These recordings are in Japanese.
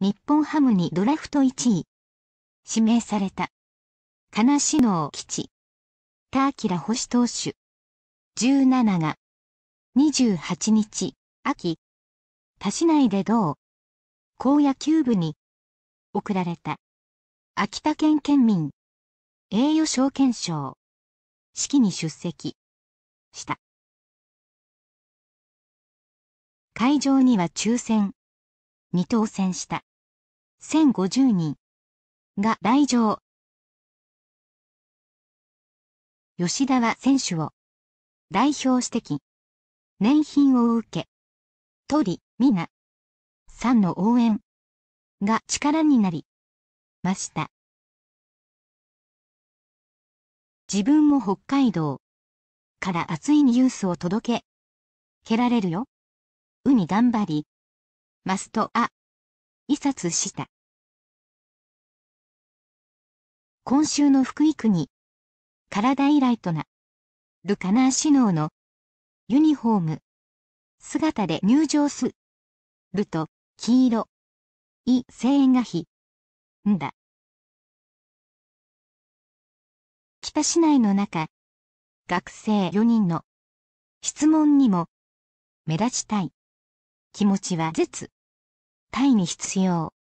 日本ハムにドラフト1位。指名された。金志タ吉。田ラ星投手。17が。28日、秋。他市内で同。高野球部に。送られた。秋田県県民。栄誉賞券賞。式に出席。した。会場には抽選。2当選した。1050人が来場。吉田は選手を代表してき、年品を受け、鳥、みな、さんの応援が力になりました。自分も北海道から熱いニュースを届け、蹴られるよ。うに頑張り、ますとあ、移札した。今週の福井区に、体依頼とな、ルカナーシノーの、ユニフォーム、姿で入場す、ると、黄色、い、声援がひ、んだ。北市内の中、学生4人の、質問にも、目立ちたい、気持ちは絶、タイに必要。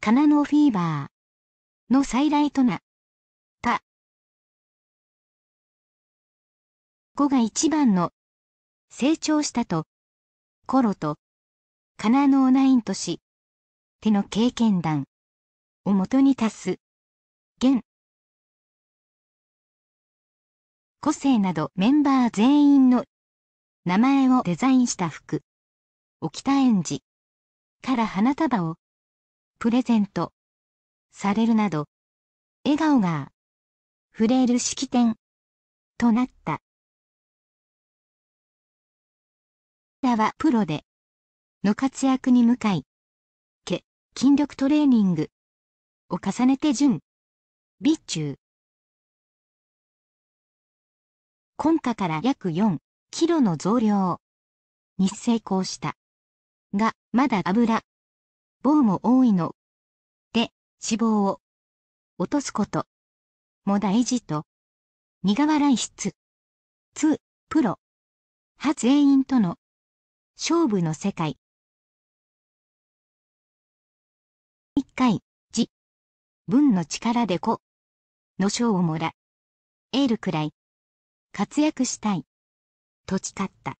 カナノフィーバーの再来とな。た。5が一番の成長したと、コロと、カナノーナインとし、手の経験談を元に足す。現。個性などメンバー全員の名前をデザインした服。沖田ンジ。から花束をプレゼントされるなど、笑顔が触れる式典となった。ラはプロでの活躍に向かい、け、筋力トレーニングを重ねて準備中。今夏から約4キロの増量に成功した。が、まだ油。棒も多いの。で、脂肪を落とすこと。も大事と。苦笑い室。2、プロ。発全員との勝負の世界。一回、字。文の力で子の賞をもら。えるくらい。活躍したい。と誓った。